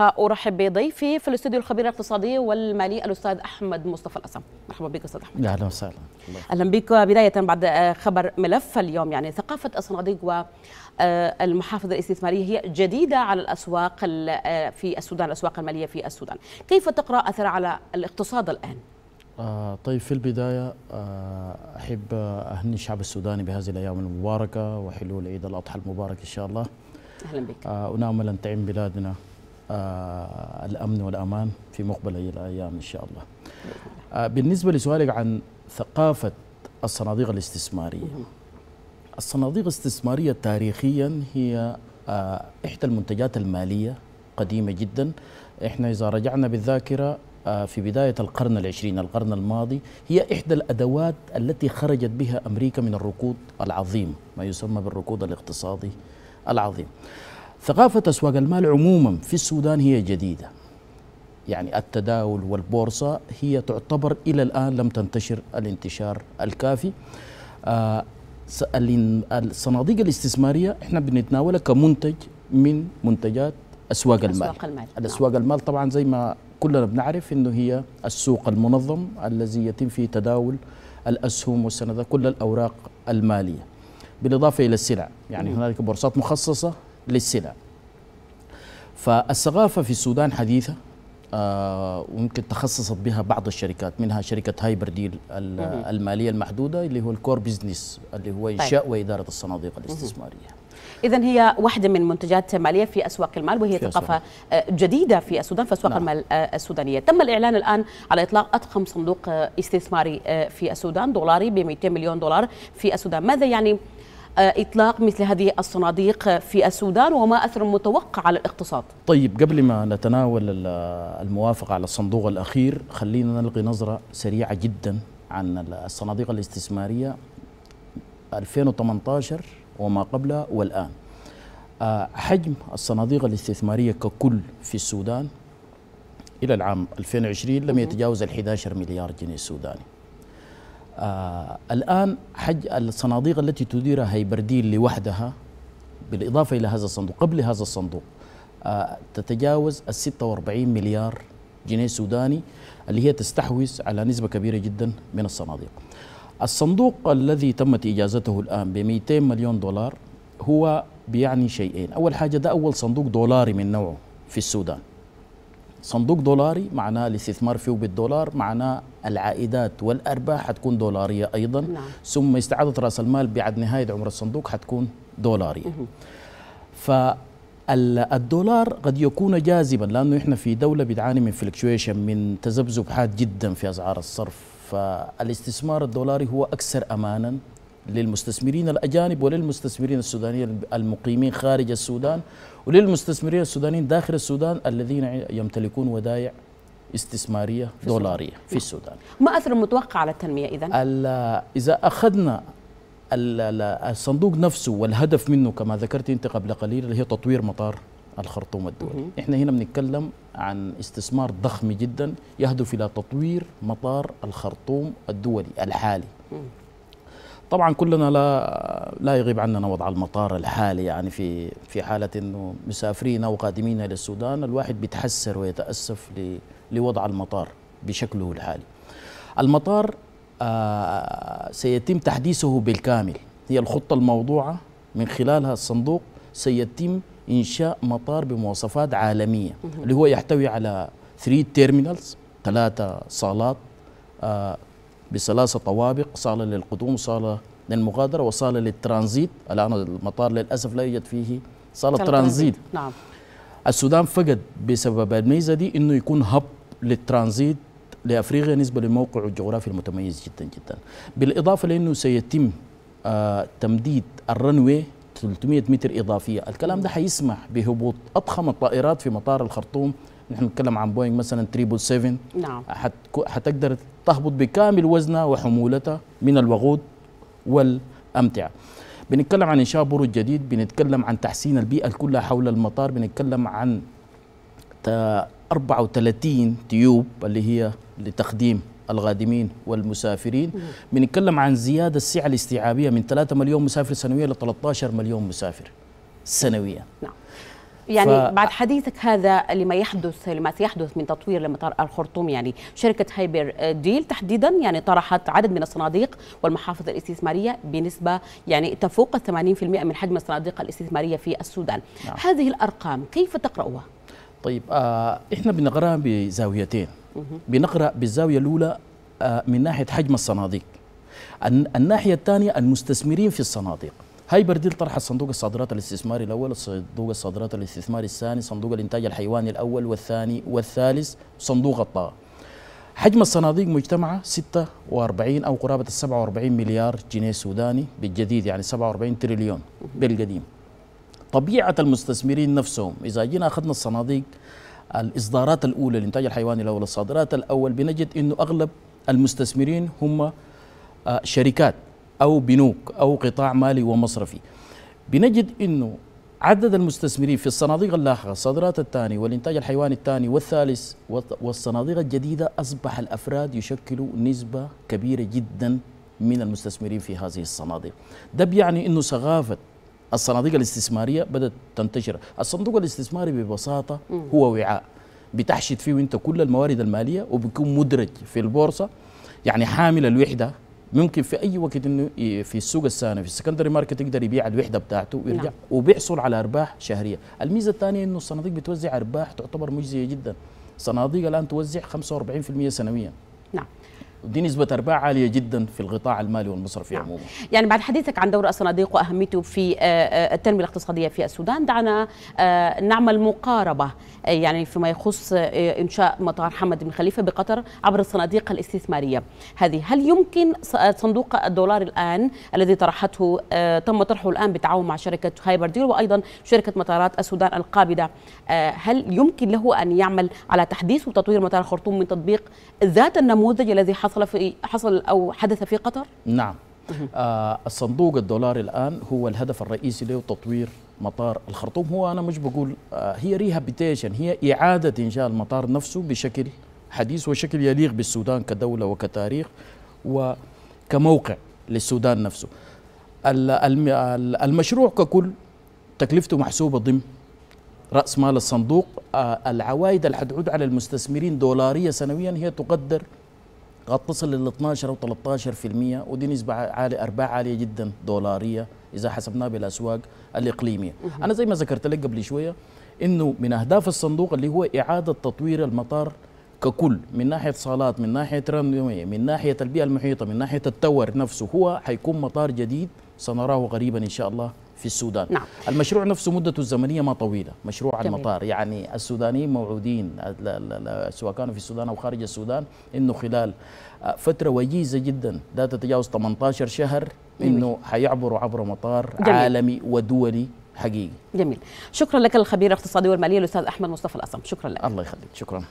ارحب بضيفي في الاستوديو الخبير الاقتصادي والمالي الاستاذ احمد مصطفى الاسم مرحبا بك استاذ احمد اهلا وسهلا اهلا بك بدايه بعد خبر ملف اليوم يعني ثقافه الصناديق والمحافظ الاستثماريه هي جديده على الاسواق في السودان الاسواق الماليه في السودان كيف تقرا اثر على الاقتصاد الان آه طيب في البداية آه أحب أهني الشعب السوداني بهذه الأيام المباركة وحلول عيد الأضحى المبارك إن شاء الله أهلا بك آه ونامل أن تعم بلادنا آه، الأمن والأمان في مقبل الأيام إن شاء الله آه، بالنسبة لسؤالك عن ثقافة الصناديق الاستثمارية الصناديق الاستثمارية تاريخيا هي آه، إحدى المنتجات المالية قديمة جدا إحنا إذا رجعنا بالذاكرة في بداية القرن العشرين القرن الماضي هي إحدى الأدوات التي خرجت بها أمريكا من الركود العظيم ما يسمى بالركود الاقتصادي العظيم ثقافة أسواق المال عموما في السودان هي جديدة يعني التداول والبورصة هي تعتبر إلى الآن لم تنتشر الانتشار الكافي آه، الصناديق الاستثمارية احنا بنتناولها كمنتج من منتجات أسواق المال أسواق المال نعم. الأسواق المال طبعا زي ما كلنا بنعرف أنه هي السوق المنظم الذي يتم فيه تداول الأسهم والسندات كل الأوراق المالية بالإضافة إلى السلع يعني هنالك بورصات مخصصة للسلع فالثقافة في السودان حديثة آه، ويمكن تخصصت بها بعض الشركات منها شركة هايبر ديل المالية المحدودة اللي هو الكور بزنس اللي هو طيب. إنشاء طيب. وإدارة الصناديق الاستثمارية إذا هي واحدة من منتجات مالية في أسواق المال وهي ثقافة آه، جديدة في السودان في أسواق نعم. المال آه، السودانية تم الإعلان الآن على إطلاق أضخم صندوق استثماري في السودان دولاري ب 200 مليون دولار في السودان ماذا يعني آه، إطلاق مثل هذه الصناديق في السودان وما أثر المتوقع على الاقتصاد طيب قبل ما نتناول الموافقة على الصندوق الأخير خلينا نلقي نظرة سريعة جدا عن الصناديق الاستثمارية 2018 وما قبلها والآن آه، حجم الصناديق الاستثمارية ككل في السودان إلى العام 2020 لم يتجاوز ال 11 مليار جنيه سوداني آه الآن حج الصناديق التي تديرها هيبرديل لوحدها بالإضافة إلى هذا الصندوق قبل هذا الصندوق آه تتجاوز ال 46 مليار جنيه سوداني اللي هي تستحوذ على نسبة كبيرة جدا من الصناديق الصندوق الذي تمت إجازته الآن ب 200 مليون دولار هو بيعني شيئين أول حاجة ده أول صندوق دولاري من نوعه في السودان صندوق دولاري معناه الاستثمار فيه بالدولار معناه العائدات والارباح حتكون دولاريه ايضا نعم. ثم استعاده راس المال بعد نهايه عمر الصندوق حتكون دولاريه فالدولار قد يكون جاذبا لانه احنا في دوله بتعاني من فلكشويشن من تذبذب حاد جدا في اسعار الصرف فالاستثمار الدولاري هو اكثر امانا للمستثمرين الأجانب وللمستثمرين السودانيين المقيمين خارج السودان وللمستثمرين السودانيين داخل السودان الذين يمتلكون ودائع استثمارية في دولارية السودان. في السودان ما أثر المتوقع على التنمية إذا؟ إذا أخذنا الصندوق نفسه والهدف منه كما ذكرت أنت قبل قليل اللي هي تطوير مطار الخرطوم الدولي احنا هنا بنتكلم عن استثمار ضخم جدا يهدف الى تطوير مطار الخرطوم الدولي الحالي طبعا كلنا لا لا يغيب عننا وضع المطار الحالي يعني في في حاله انه مسافرين او قادمين الى السودان الواحد بيتحسر ويتاسف لوضع المطار بشكله الحالي. المطار آه، سيتم تحديثه بالكامل هي الخطه الموضوعه من خلالها الصندوق سيتم انشاء مطار بمواصفات عالميه اللي هو يحتوي على 3 تيرمينالز ثلاثه صالات آه، بثلاثة طوابق صالة للقدوم صالة للمغادرة وصالة للترانزيت الآن المطار للأسف لا يوجد فيه صالة ترانزيت نعم السودان فقد بسبب الميزة دي أنه يكون هب للترانزيت لأفريقيا نسبة لموقعه الجغرافي المتميز جدا جدا بالإضافة لأنه سيتم آه تمديد الرنوي 300 متر إضافية الكلام ده هيسمح بهبوط أضخم الطائرات في مطار الخرطوم نحن نتكلم عن بوينغ مثلا 777 نعم حتقدر تهبط بكامل وزنها وحمولتها من الوقود والأمتعة بنتكلم عن إنشاء برج جديد بنتكلم عن تحسين البيئة كلها حول المطار بنتكلم عن 34 تيوب اللي هي لتخديم الغادمين والمسافرين بنتكلم عن زيادة السعة الاستيعابية من 3 مليون مسافر سنويا ل 13 مليون مسافر سنويا نعم يعني ف... بعد حديثك هذا لما يحدث لما سيحدث من تطوير لمطار الخرطوم يعني شركه هايبر ديل تحديدا يعني طرحت عدد من الصناديق والمحافظ الاستثماريه بنسبه يعني تفوق 80% من حجم الصناديق الاستثماريه في السودان نعم. هذه الارقام كيف تقراها طيب آه احنا بنقراها بزاويتين بنقرا بالزاويه الاولى آه من ناحيه حجم الصناديق الناحيه الثانيه المستثمرين في الصناديق هاي برديل طرح صندوق الصادرات الاستثماري الأول صندوق الصادرات الاستثماري الثاني صندوق الإنتاج الحيواني الأول والثاني والثالث صندوق الطاقة حجم الصناديق مجتمعة 46 أو قرابة ال 47 مليار جنيه سوداني بالجديد يعني 47 تريليون بالقديم طبيعة المستثمرين نفسهم إذا جينا أخذنا الصناديق الإصدارات الأولى الإنتاج الحيواني الأول الصادرات الأول بنجد أنه أغلب المستثمرين هم آه، شركات أو بنوك أو قطاع مالي ومصرفي بنجد أنه عدد المستثمرين في الصناديق اللاحقة الصادرات الثاني والإنتاج الحيواني الثاني والثالث والصناديق الجديدة أصبح الأفراد يشكلوا نسبة كبيرة جدا من المستثمرين في هذه الصناديق ده بيعني أنه ثقافة الصناديق الاستثمارية بدأت تنتشر الصندوق الاستثماري ببساطة هو وعاء بتحشد فيه انت كل الموارد الماليه وبيكون مدرج في البورصه يعني حامل الوحده ممكن في اي وقت انه في السوق الثاني في السكندري ماركت يقدر يبيع الوحده بتاعته ويرجع نعم. وبيحصل على ارباح شهريه الميزه الثانيه انه الصناديق بتوزع ارباح تعتبر مجزيه جدا صناديق الان توزع 45% سنويا ودي نسبة أرباح عالية جدا في القطاع المالي والمصرفي نعم. عموما يعني بعد حديثك عن دور الصناديق وأهميته في آه، آه، التنمية الاقتصادية في السودان دعنا آه، نعمل مقاربة يعني فيما يخص إنشاء مطار حمد بن خليفة بقطر عبر الصناديق الاستثمارية هذه هل يمكن صندوق الدولار الآن الذي طرحته تم طرحه الآن بالتعاون مع شركة هايبر ديل وأيضا شركة مطارات السودان القابضة هل يمكن له أن يعمل على تحديث وتطوير مطار خرطوم من تطبيق ذات النموذج الذي حصل حصل في إيه، حصل او حدث في قطر؟ نعم آه الصندوق الدولاري الان هو الهدف الرئيسي له تطوير مطار الخرطوم هو انا مش بقول آه هي ريهابيتيشن هي اعاده انشاء المطار نفسه بشكل حديث وشكل يليق بالسودان كدوله وكتاريخ وكموقع للسودان نفسه المشروع ككل تكلفته محسوبه ضمن راس مال الصندوق آه، العوائد اللي حتعود على المستثمرين دولاريه سنويا هي تقدر قد تصل لل 12 او 13% ودي نسبه عاليه ارباح عاليه جدا دولاريه اذا حسبناها بالاسواق الاقليميه انا زي ما ذكرت لك قبل شويه انه من اهداف الصندوق اللي هو اعاده تطوير المطار ككل من ناحيه صالات من ناحيه رنوي من ناحيه البيئه المحيطه من ناحيه التور نفسه هو حيكون مطار جديد سنراه قريبا ان شاء الله في السودان نعم. المشروع نفسه مدته الزمنية ما طويلة مشروع جميل. المطار يعني السودانيين موعودين سواء كانوا في السودان أو خارج السودان أنه خلال آه، فترة وجيزة جدا لا تتجاوز 18 شهر أنه حيعبروا عبر مطار جميل. عالمي ودولي حقيقي جميل شكرا لك الخبير الاقتصادي والمالي الأستاذ أحمد مصطفى الأصم شكرا لك الله يخليك شكرا